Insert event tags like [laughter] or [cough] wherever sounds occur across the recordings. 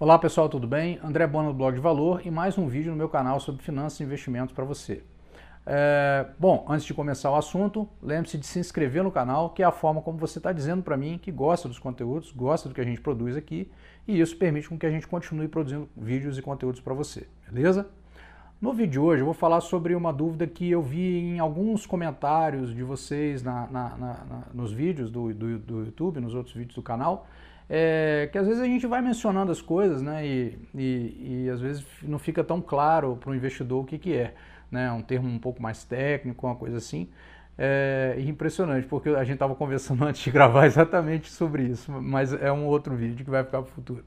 Olá pessoal, tudo bem? André Bona do Blog de Valor e mais um vídeo no meu canal sobre finanças e investimentos para você. É... Bom, antes de começar o assunto, lembre-se de se inscrever no canal, que é a forma como você está dizendo para mim que gosta dos conteúdos, gosta do que a gente produz aqui e isso permite com que a gente continue produzindo vídeos e conteúdos para você, beleza? No vídeo de hoje eu vou falar sobre uma dúvida que eu vi em alguns comentários de vocês na, na, na, nos vídeos do, do, do YouTube, nos outros vídeos do canal, é, que às vezes a gente vai mencionando as coisas, né? E, e, e às vezes não fica tão claro para o investidor o que, que é, né? Um termo um pouco mais técnico, uma coisa assim. É impressionante, porque a gente estava conversando [laughs] antes de gravar exatamente sobre isso, mas é um outro vídeo que vai ficar para o futuro.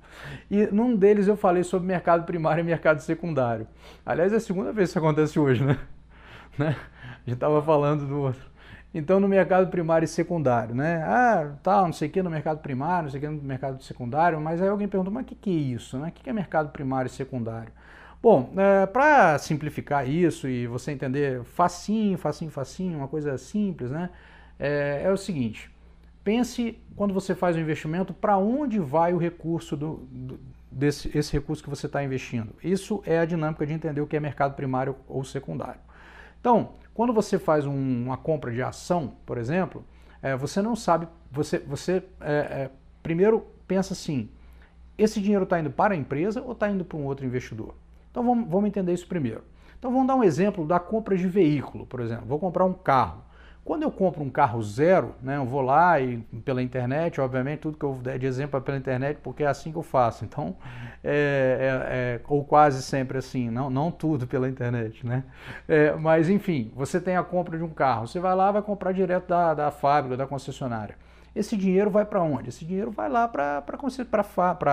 E num deles eu falei sobre mercado primário e mercado secundário. Aliás, é a segunda vez que isso acontece hoje, né? [laughs] né? A gente estava falando do outro. Então, no mercado primário e secundário, né? Ah, tal, tá, não sei o que no mercado primário, não sei o que no mercado secundário, mas aí alguém pergunta, mas o que, que é isso, né? O que, que é mercado primário e secundário? Bom, é, para simplificar isso e você entender facinho, facinho, facinho, uma coisa simples, né? É, é o seguinte, pense quando você faz um investimento, para onde vai o recurso do, do desse esse recurso que você está investindo. Isso é a dinâmica de entender o que é mercado primário ou secundário. Então, quando você faz um, uma compra de ação, por exemplo, é, você não sabe, você, você é, é primeiro pensa assim, esse dinheiro está indo para a empresa ou está indo para um outro investidor? Então vamos, vamos entender isso primeiro. Então vamos dar um exemplo da compra de veículo, por exemplo. Vou comprar um carro. Quando eu compro um carro zero, né, eu vou lá e pela internet, obviamente, tudo que eu der de exemplo é pela internet, porque é assim que eu faço. Então, é, é, é, ou quase sempre assim, não, não tudo pela internet, né? É, mas enfim, você tem a compra de um carro, você vai lá vai comprar direto da, da fábrica, da concessionária. Esse dinheiro vai para onde? Esse dinheiro vai lá para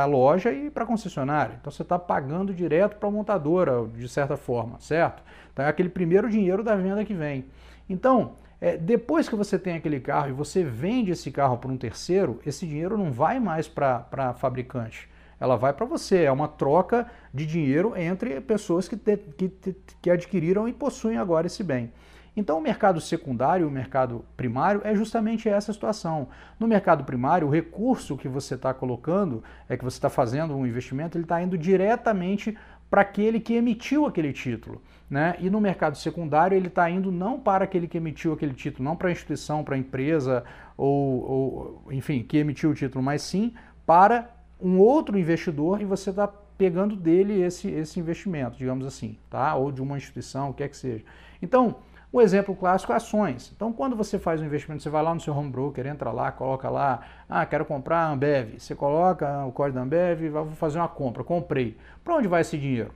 a loja e para a concessionária. Então você está pagando direto para a montadora, de certa forma, certo? Então é aquele primeiro dinheiro da venda que vem. Então, é, depois que você tem aquele carro e você vende esse carro para um terceiro, esse dinheiro não vai mais para a fabricante. Ela vai para você. É uma troca de dinheiro entre pessoas que, te, que, que adquiriram e possuem agora esse bem. Então, o mercado secundário e o mercado primário é justamente essa situação. No mercado primário, o recurso que você está colocando, é que você está fazendo um investimento, ele está indo diretamente para aquele que emitiu aquele título. Né? E no mercado secundário ele está indo não para aquele que emitiu aquele título, não para a instituição, para a empresa, ou, ou, enfim, que emitiu o título, mas sim para um outro investidor e você está pegando dele esse, esse investimento, digamos assim, tá? ou de uma instituição, o que é que seja. Então, um exemplo clássico é ações. Então, quando você faz um investimento, você vai lá no seu home broker, entra lá, coloca lá, ah, quero comprar a Ambev. Você coloca o código da Ambev, vou fazer uma compra, comprei. Para onde vai esse dinheiro?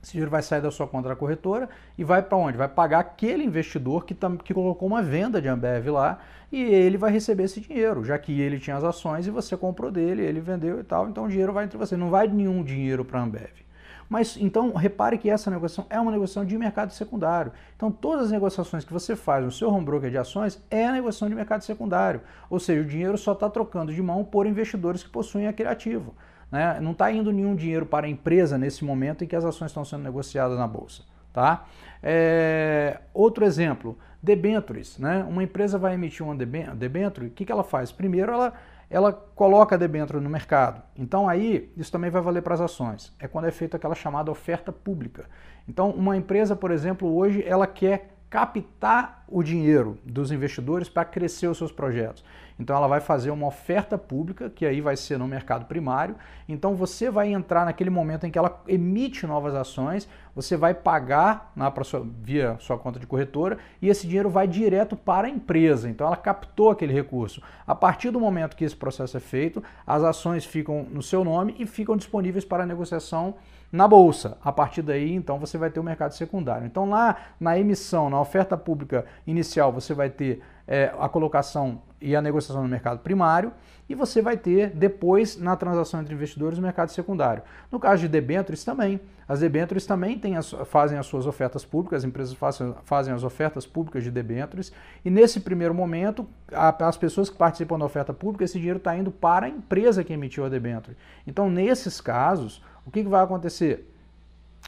Esse dinheiro vai sair da sua conta da corretora e vai para onde? Vai pagar aquele investidor que, tam, que colocou uma venda de Ambev lá e ele vai receber esse dinheiro, já que ele tinha as ações e você comprou dele, ele vendeu e tal, então o dinheiro vai entre você. Não vai nenhum dinheiro para a Ambev. Mas então repare que essa negociação é uma negociação de mercado secundário. Então todas as negociações que você faz no seu home broker de ações é a negociação de mercado secundário. Ou seja, o dinheiro só está trocando de mão por investidores que possuem aquele ativo. Né? Não está indo nenhum dinheiro para a empresa nesse momento em que as ações estão sendo negociadas na bolsa. Tá? É... Outro exemplo, debentures. Né? Uma empresa vai emitir um debenture, o que, que ela faz? Primeiro, ela ela coloca a debênture no mercado. Então aí isso também vai valer para as ações. É quando é feita aquela chamada oferta pública. Então uma empresa, por exemplo, hoje ela quer captar o dinheiro dos investidores para crescer os seus projetos. Então ela vai fazer uma oferta pública, que aí vai ser no mercado primário. Então você vai entrar naquele momento em que ela emite novas ações, você vai pagar na, né, sua, via sua conta de corretora e esse dinheiro vai direto para a empresa. Então ela captou aquele recurso. A partir do momento que esse processo é feito, as ações ficam no seu nome e ficam disponíveis para negociação na bolsa. A partir daí, então, você vai ter o mercado secundário. Então, lá na emissão, na oferta pública inicial, você vai ter é, a colocação e a negociação no mercado primário e você vai ter depois na transação entre investidores o mercado secundário. No caso de debêntures também, as debêntures também as, fazem as suas ofertas públicas, as empresas fazem, fazem as ofertas públicas de debêntures e nesse primeiro momento a, as pessoas que participam da oferta pública, esse dinheiro está indo para a empresa que emitiu a debênture. Então nesses casos, o que, que vai acontecer?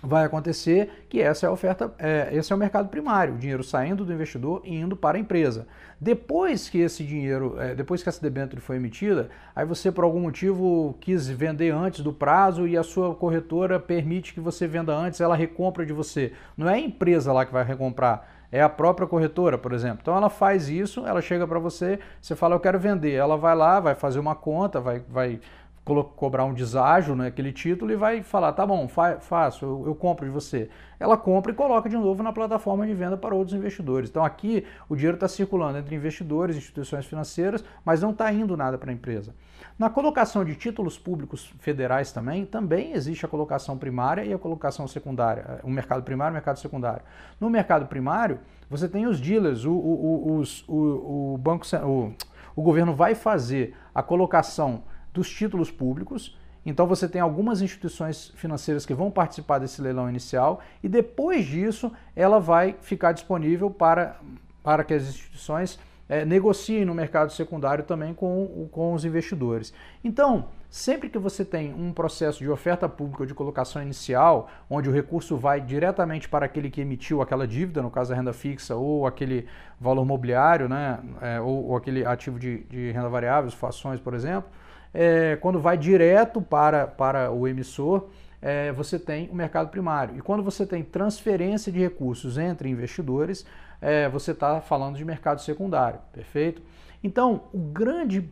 vai acontecer que essa é a oferta, é, esse é o mercado primário, o dinheiro saindo do investidor e indo para a empresa. Depois que esse dinheiro, é, depois que essa debênture foi emitida, aí você por algum motivo quis vender antes do prazo e a sua corretora permite que você venda antes, ela recompra de você. Não é a empresa lá que vai recomprar, é a própria corretora, por exemplo. Então ela faz isso, ela chega para você, você fala eu quero vender, ela vai lá, vai fazer uma conta, vai, vai cobrar um deságio naquele né, título e vai falar, tá bom, fa faço, eu, eu, compro de você. Ela compra e coloca de novo na plataforma de venda para outros investidores. Então aqui o dinheiro está circulando entre investidores, instituições financeiras, mas não está indo nada para a empresa. Na colocação de títulos públicos federais também, também existe a colocação primária e a colocação secundária, eh, o mercado primário e o mercado secundário. No mercado primário, você tem os dealers, o, o, os, o, o banco, o, o governo vai fazer a colocação dos títulos públicos. Então você tem algumas instituições financeiras que vão participar desse leilão inicial e depois disso ela vai ficar disponível para, para que as instituições é, negociem no mercado secundário também com, com os investidores. Então, sempre que você tem um processo de oferta pública ou de colocação inicial, onde o recurso vai diretamente para aquele que emitiu aquela dívida, no caso a renda fixa ou aquele valor mobiliário, né, é, ou, ou, aquele ativo de, de renda variável, ações, por exemplo, é, quando vai direto para, para o emissor, é, você tem o mercado primário. E quando você tem transferência de recursos entre investidores, é, você está falando de mercado secundário, perfeito? Então, o grande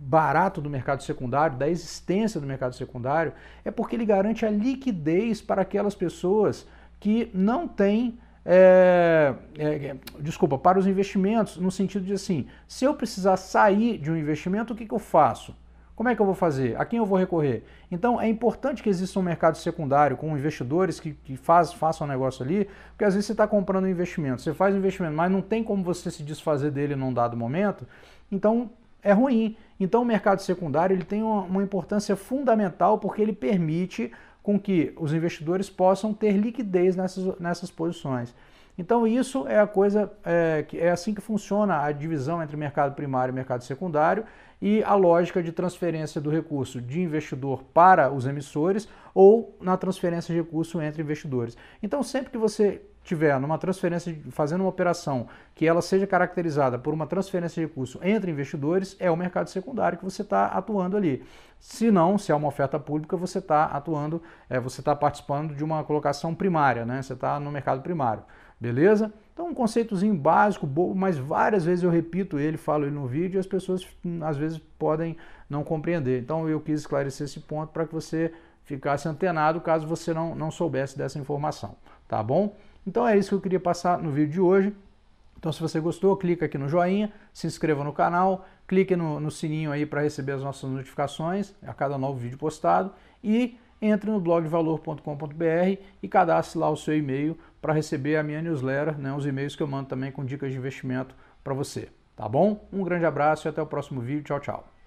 barato do mercado secundário, da existência do mercado secundário, é porque ele garante a liquidez para aquelas pessoas que não têm é, é, é, desculpa, para os investimentos, no sentido de assim, se eu precisar sair de um investimento, o que, que eu faço? Como é que eu vou fazer? A quem eu vou recorrer? Então é importante que exista um mercado secundário com investidores que, que faz, façam o negócio ali, porque às vezes você está comprando um investimento, você faz um investimento, mas não tem como você se desfazer dele num dado momento, então é ruim. Então o mercado secundário ele tem uma, uma importância fundamental porque ele permite com que os investidores possam ter liquidez nessas, nessas posições. Então isso é a coisa é, que é assim que funciona a divisão entre mercado primário e mercado secundário e a lógica de transferência do recurso de investidor para os emissores ou na transferência de recurso entre investidores. Então sempre que você tiver numa transferência, fazendo uma operação que ela seja caracterizada por uma transferência de recurso entre investidores, é o mercado secundário que você está atuando ali. Se não, se é uma oferta pública, você está atuando, é, você está participando de uma colocação primária, né? Você está no mercado primário, beleza? Então, um conceitozinho básico, bobo, mas várias vezes eu repito ele, falo ele no vídeo e as pessoas hum, às vezes podem não compreender. Então, eu quis esclarecer esse ponto para que você ficasse antenado caso você não, não soubesse dessa informação, tá bom? Então é isso que eu queria passar no vídeo de hoje. Então se você gostou, clica aqui no joinha, se inscreva no canal, clique no, no sininho aí para receber as nossas notificações a cada novo vídeo postado e entre no blogvalor.com.br e cadastre lá o seu e-mail para receber a minha newsletter, né, os e-mails que eu mando também com dicas de investimento para você. Tá bom? Um grande abraço e até o próximo vídeo. Tchau, tchau.